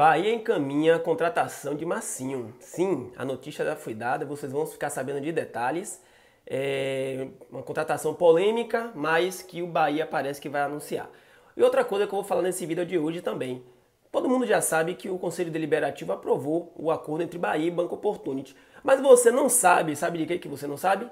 Bahia encaminha a contratação de Massinho. Sim, a notícia já foi dada, vocês vão ficar sabendo de detalhes. É uma contratação polêmica, mas que o Bahia parece que vai anunciar. E outra coisa que eu vou falar nesse vídeo de hoje também. Todo mundo já sabe que o Conselho Deliberativo aprovou o acordo entre Bahia e Banco Opportunity. Mas você não sabe, sabe de que, que você não sabe?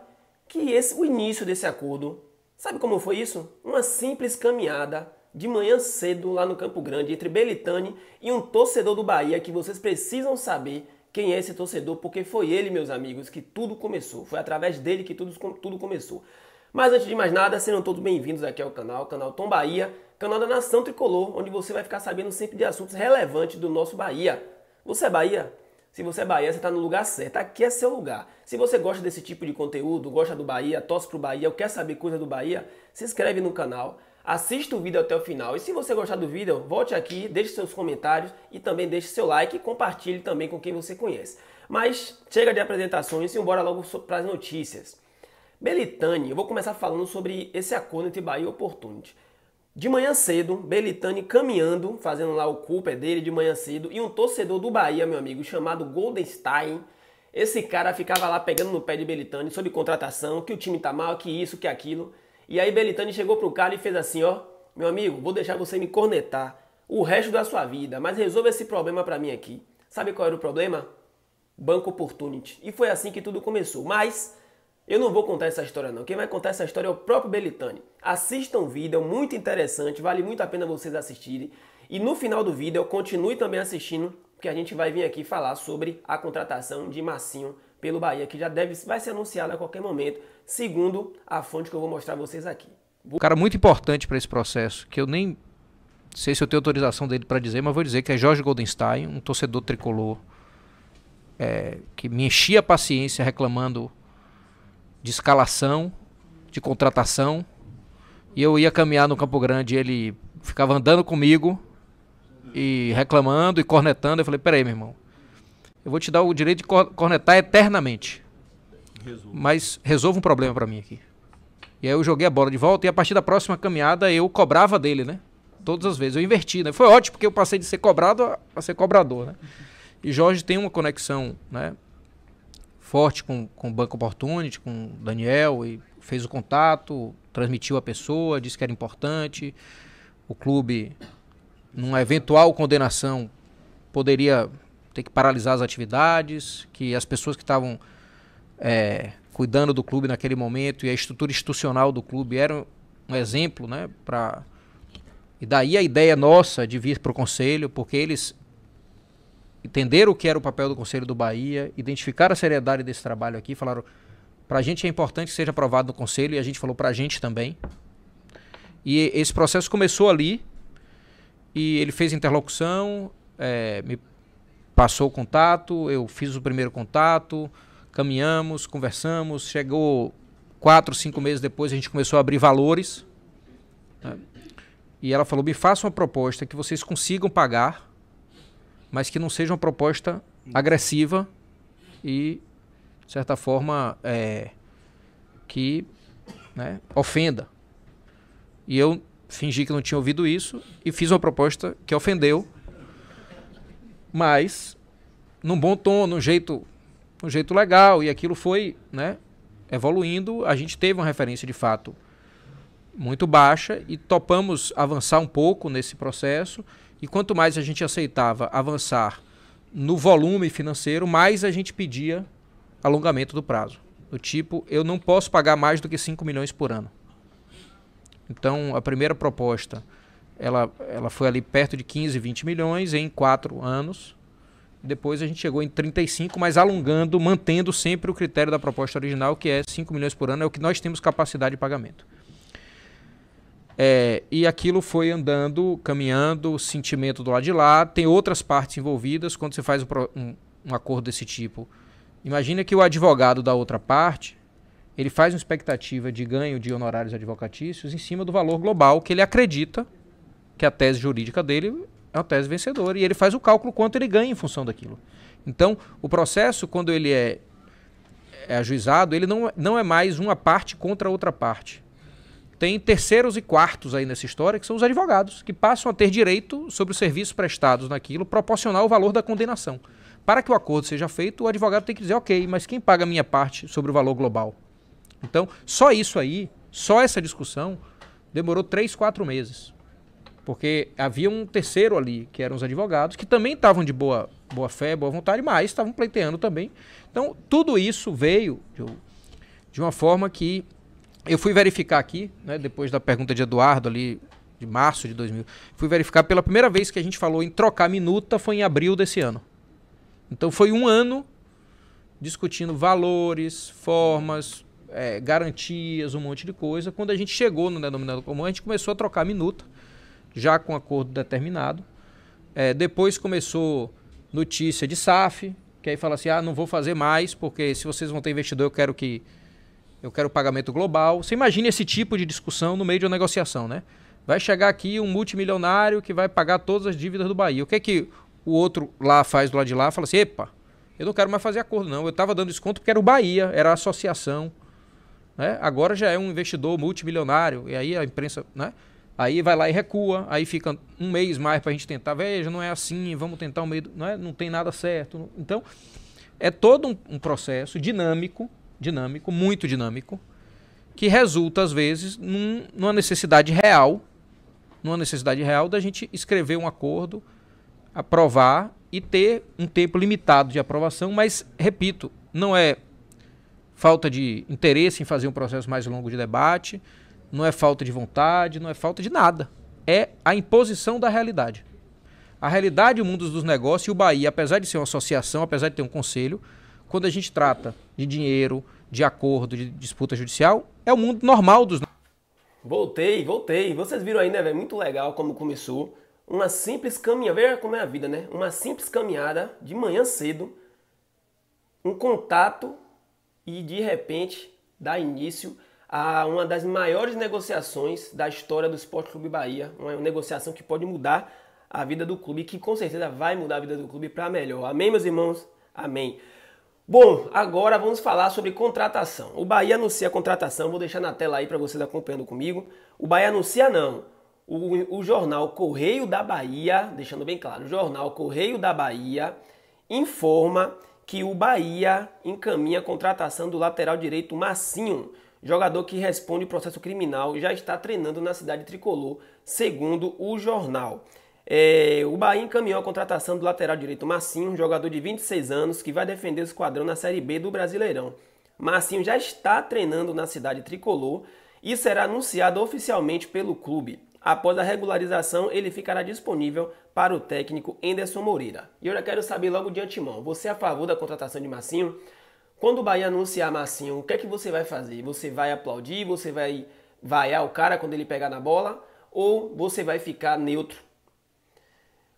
Que esse, o início desse acordo, sabe como foi isso? Uma simples caminhada de manhã cedo lá no Campo Grande, entre Belitane e um torcedor do Bahia que vocês precisam saber quem é esse torcedor, porque foi ele, meus amigos, que tudo começou. Foi através dele que tudo, tudo começou. Mas antes de mais nada, sejam todos bem-vindos aqui ao canal, canal Tom Bahia, canal da Nação Tricolor, onde você vai ficar sabendo sempre de assuntos relevantes do nosso Bahia. Você é Bahia? Se você é Bahia, você está no lugar certo. Aqui é seu lugar. Se você gosta desse tipo de conteúdo, gosta do Bahia, torce o Bahia, ou quer saber coisa do Bahia, se inscreve no canal Assista o vídeo até o final e se você gostar do vídeo, volte aqui, deixe seus comentários e também deixe seu like e compartilhe também com quem você conhece. Mas chega de apresentações e bora logo para as notícias. Belitani, eu vou começar falando sobre esse acordo entre Bahia e Opportunity. De manhã cedo, Belitani caminhando, fazendo lá o culpa é dele de manhã cedo, e um torcedor do Bahia, meu amigo, chamado Goldenstein, esse cara ficava lá pegando no pé de Belitani sobre contratação, que o time tá mal, que isso, que aquilo. E aí Belitani chegou pro cara e fez assim, ó, meu amigo, vou deixar você me cornetar o resto da sua vida, mas resolva esse problema para mim aqui. Sabe qual era o problema? Banco Opportunity. E foi assim que tudo começou. Mas eu não vou contar essa história não. Quem vai contar essa história é o próprio Belitani. Assistam o vídeo, é muito interessante, vale muito a pena vocês assistirem. E no final do vídeo, continue também assistindo, porque a gente vai vir aqui falar sobre a contratação de Massinho pelo Bahia, que já deve vai ser anunciado a qualquer momento, segundo a fonte que eu vou mostrar a vocês aqui. Um cara muito importante para esse processo, que eu nem sei se eu tenho autorização dele para dizer, mas vou dizer que é Jorge Goldenstein, um torcedor tricolor é, que me enchia a paciência reclamando de escalação, de contratação. E eu ia caminhar no Campo Grande, ele ficava andando comigo e reclamando e cornetando. Eu falei: peraí, meu irmão, eu vou te dar o direito de cornetar eternamente. Mas resolva um problema para mim aqui. E aí eu joguei a bola de volta e a partir da próxima caminhada eu cobrava dele, né? Todas as vezes. Eu inverti, né? Foi ótimo porque eu passei de ser cobrado a, ser cobrador, né? E Jorge tem uma conexão, né? Forte com, com o Banco Opportunity, com o Daniel, e fez o contato, transmitiu a pessoa, disse que era importante. O clube, numa eventual condenação, poderia ter que paralisar as atividades, que as pessoas que estavam é, cuidando do clube naquele momento e a estrutura institucional do clube eram um exemplo, né? Pra... E daí a ideia nossa de vir para o conselho, porque eles entenderam o que era o papel do Conselho do Bahia, identificaram a seriedade desse trabalho aqui, falaram: para a gente é importante que seja aprovado no Conselho, e a gente falou para a gente também. E esse processo começou ali, e ele fez interlocução, é, me passou o contato, eu fiz o primeiro contato, caminhamos, conversamos, chegou quatro, cinco meses depois, a gente começou a abrir valores. Né? E ela falou: me faça uma proposta que vocês consigam pagar, mas que não seja uma proposta agressiva e, de certa forma, é, que né, ofenda. E eu fingi que não tinha ouvido isso e fiz uma proposta que ofendeu mas num bom tom, num jeito, num jeito legal, e aquilo foi, né, evoluindo, a gente teve uma referência de fato muito baixa e topamos avançar um pouco nesse processo, e quanto mais a gente aceitava avançar no volume financeiro, mais a gente pedia alongamento do prazo. Do tipo, eu não posso pagar mais do que 5 milhões por ano. Então, a primeira proposta ela, ela foi ali perto de 15, 20 milhões em quatro anos. Depois a gente chegou em 35, mas alongando, mantendo sempre o critério da proposta original, que é 5 milhões por ano, é o que nós temos capacidade de pagamento. É, e aquilo foi andando, caminhando, sentimento do lado de lá. Tem outras partes envolvidas. Quando você faz um, um acordo desse tipo, imagina que o advogado da outra parte ele faz uma expectativa de ganho de honorários advocatícios em cima do valor global que ele acredita que a tese jurídica dele é uma tese vencedora. E ele faz o cálculo quanto ele ganha em função daquilo. Então, o processo, quando ele é, é ajuizado, ele não, é, não é mais uma parte contra outra parte. Tem terceiros e quartos aí nessa história, que são os advogados, que passam a ter direito sobre os serviços prestados naquilo, proporcional ao valor da condenação. Para que o acordo seja feito, o advogado tem que dizer, ok, mas quem paga a minha parte sobre o valor global? Então, só isso aí, só essa discussão, demorou três, quatro meses. Porque havia um terceiro ali, que eram os advogados, que também estavam de boa, boa fé, boa vontade, mas estavam pleiteando também. Então, tudo isso veio de, de uma forma que eu fui verificar aqui, né, depois da pergunta de Eduardo ali, de março de 2000, fui verificar pela primeira vez que a gente falou em trocar minuta foi em abril desse ano. Então foi um ano discutindo valores, formas, é, garantias, um monte de coisa. Quando a gente chegou no denominador comum, a gente começou a trocar minuta já com acordo determinado. É, depois começou notícia de SAF, que aí fala assim: ah, não vou fazer mais, porque se vocês vão ter investidor, eu quero que. Eu quero pagamento global. Você imagina esse tipo de discussão no meio de uma negociação, né? Vai chegar aqui um multimilionário que vai pagar todas as dívidas do Bahia. O que é que o outro lá faz do lado de lá? Fala assim: epa, eu não quero mais fazer acordo, não. Eu estava dando desconto porque era o Bahia, era a associação. Né? Agora já é um investidor multimilionário. E aí a imprensa. Né? Aí vai lá e recua, aí fica um mês mais para a gente tentar. Veja, não é assim, vamos tentar um meio. Não, é, não tem nada certo. Então, é todo um, um processo dinâmico, dinâmico, muito dinâmico, que resulta, às vezes, num, numa necessidade real, numa necessidade real da gente escrever um acordo, aprovar e ter um tempo limitado de aprovação, mas, repito, não é falta de interesse em fazer um processo mais longo de debate, não é falta de vontade, não é falta de nada. É a imposição da realidade. A realidade, o mundo dos negócios e o Bahia, apesar de ser uma associação, apesar de ter um conselho, quando a gente trata de dinheiro, de acordo, de disputa judicial, é o mundo normal dos. Voltei, voltei. Vocês viram aí, né, velho? Muito legal como começou. Uma simples caminhada, veja como é a vida, né? Uma simples caminhada de manhã cedo, um contato e de repente dá início a uma das maiores negociações da história do Esporte Clube Bahia, uma negociação que pode mudar a vida do clube, que com certeza vai mudar a vida do clube para melhor. Amém, meus irmãos? Amém. Bom, agora vamos falar sobre contratação. O Bahia anuncia a contratação, vou deixar na tela aí para vocês acompanhando comigo. O Bahia anuncia não. O, o, jornal Correio da Bahia, deixando bem claro, o jornal Correio da Bahia informa que o Bahia encaminha a contratação do lateral direito Massinho jogador que responde o processo criminal, já está treinando na cidade tricolor, segundo o jornal. É, o Bahia encaminhou a contratação do lateral direito Massinho, um jogador de 26 anos que vai defender o esquadrão na Série B do Brasileirão. Massinho já está treinando na cidade tricolor e será anunciado oficialmente pelo clube. Após a regularização, ele ficará disponível para o técnico Enderson Moreira. E eu já quero saber logo de antemão, você é a favor da contratação de Massinho? Quando o Bahia anunciar Massinho, o que é que você vai fazer? Você vai aplaudir? Você vai vaiar o cara quando ele pegar na bola? Ou você vai ficar neutro?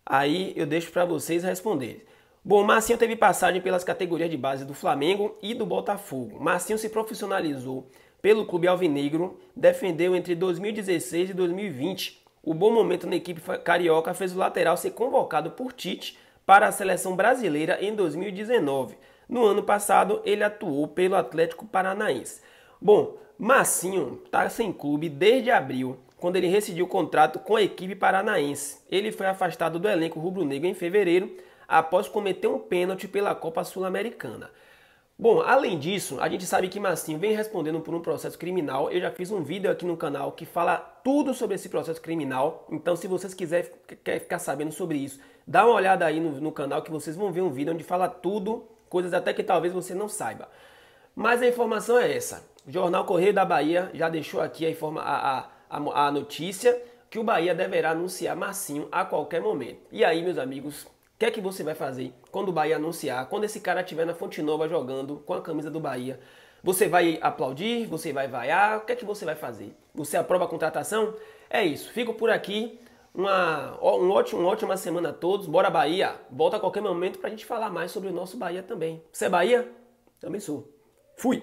Aí eu deixo para vocês responderem. Bom, Marcinho teve passagem pelas categorias de base do Flamengo e do Botafogo. Marcinho se profissionalizou pelo clube alvinegro, defendeu entre 2016 e 2020. O bom momento na equipe carioca fez o lateral ser convocado por Tite para a seleção brasileira em 2019. No ano passado, ele atuou pelo Atlético Paranaense. Bom, Massinho está sem clube desde abril, quando ele rescindiu o contrato com a equipe paranaense. Ele foi afastado do elenco rubro-negro em fevereiro, após cometer um pênalti pela Copa Sul-Americana. Bom, além disso, a gente sabe que Massinho vem respondendo por um processo criminal. Eu já fiz um vídeo aqui no canal que fala tudo sobre esse processo criminal. Então, se vocês quiserem ficar sabendo sobre isso, dá uma olhada aí no, no canal que vocês vão ver um vídeo onde fala tudo coisas até que talvez você não saiba. Mas a informação é essa. O jornal Correio da Bahia já deixou aqui a, informa a, a, a notícia que o Bahia deverá anunciar Marcinho a qualquer momento. E aí, meus amigos, o que é que você vai fazer quando o Bahia anunciar, quando esse cara estiver na Fonte Nova jogando com a camisa do Bahia? Você vai aplaudir? Você vai vaiar? O que é que você vai fazer? Você aprova a contratação? É isso. Fico por aqui. Uma, um ótimo, uma ótima semana a todos. Bora Bahia! Volta a qualquer momento para a gente falar mais sobre o nosso Bahia também. Você é Bahia? Também sou. Fui!